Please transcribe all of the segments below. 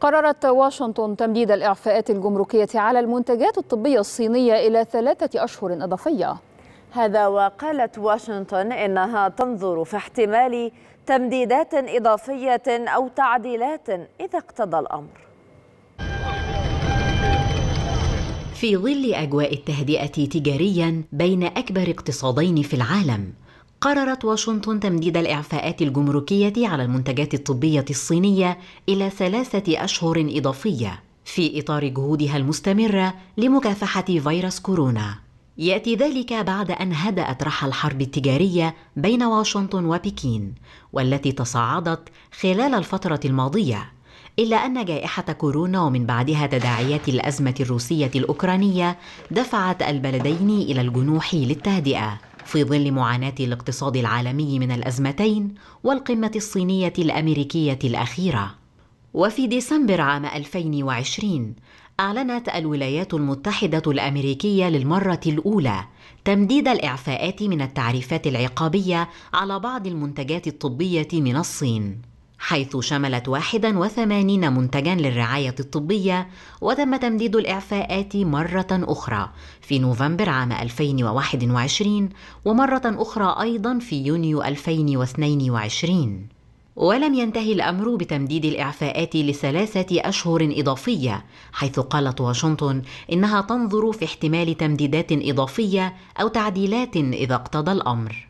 قررت واشنطن تمديد الإعفاءات الجمركية على المنتجات الطبية الصينية إلى ثلاثة أشهر إضافية هذا وقالت واشنطن إنها تنظر في احتمال تمديدات إضافية أو تعديلات إذا اقتضى الأمر في ظل أجواء التهدئة تجاريا بين أكبر اقتصادين في العالم قررت واشنطن تمديد الإعفاءات الجمركية على المنتجات الطبية الصينية إلى ثلاثة أشهر إضافية في إطار جهودها المستمرة لمكافحة فيروس كورونا. يأتي ذلك بعد أن هدأت رحى الحرب التجارية بين واشنطن وبكين، والتي تصاعدت خلال الفترة الماضية، إلا أن جائحة كورونا ومن بعدها تداعيات الأزمة الروسية الأوكرانية دفعت البلدين إلى الجنوح للتهدئة. في ظل معاناة الاقتصاد العالمي من الأزمتين والقمة الصينية الأمريكية الأخيرة. وفي ديسمبر عام 2020 أعلنت الولايات المتحدة الأمريكية للمرة الأولى تمديد الإعفاءات من التعريفات العقابية على بعض المنتجات الطبية من الصين. حيث شملت 81 منتجا للرعاية الطبية وتم تمديد الإعفاءات مرة أخرى في نوفمبر عام 2021 ومرة أخرى أيضا في يونيو 2022 ولم ينتهي الامر بتمديد الاعفاءات لثلاثه اشهر اضافيه حيث قالت واشنطن انها تنظر في احتمال تمديدات اضافيه او تعديلات اذا اقتضى الامر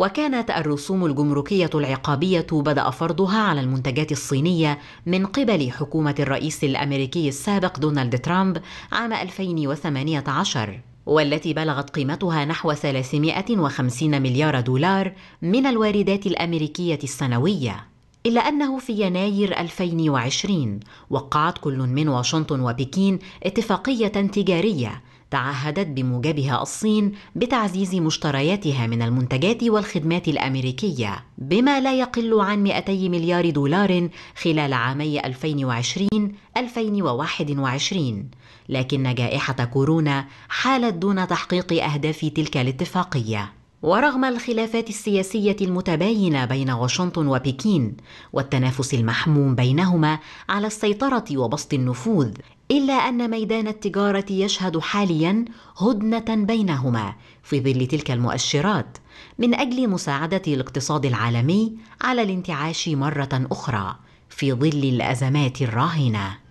وكانت الرسوم الجمركية العقابية بدأ فرضها على المنتجات الصينية من قبل حكومة الرئيس الأمريكي السابق دونالد ترامب عام 2018 والتي بلغت قيمتها نحو 350 مليار دولار من الواردات الأمريكية السنوية إلا أنه في يناير 2020 وقعت كل من واشنطن وبكين اتفاقية تجارية تعهدت بموجبها الصين بتعزيز مشترياتها من المنتجات والخدمات الأمريكية بما لا يقل عن 200 مليار دولار خلال عامي 2020-2021 لكن جائحة كورونا حالت دون تحقيق أهداف تلك الاتفاقية ورغم الخلافات السياسية المتباينة بين واشنطن وبكين والتنافس المحموم بينهما على السيطرة وبسط النفوذ إلا أن ميدان التجارة يشهد حاليا هدنة بينهما في ظل تلك المؤشرات من أجل مساعدة الاقتصاد العالمي على الانتعاش مرة أخرى في ظل الأزمات الراهنة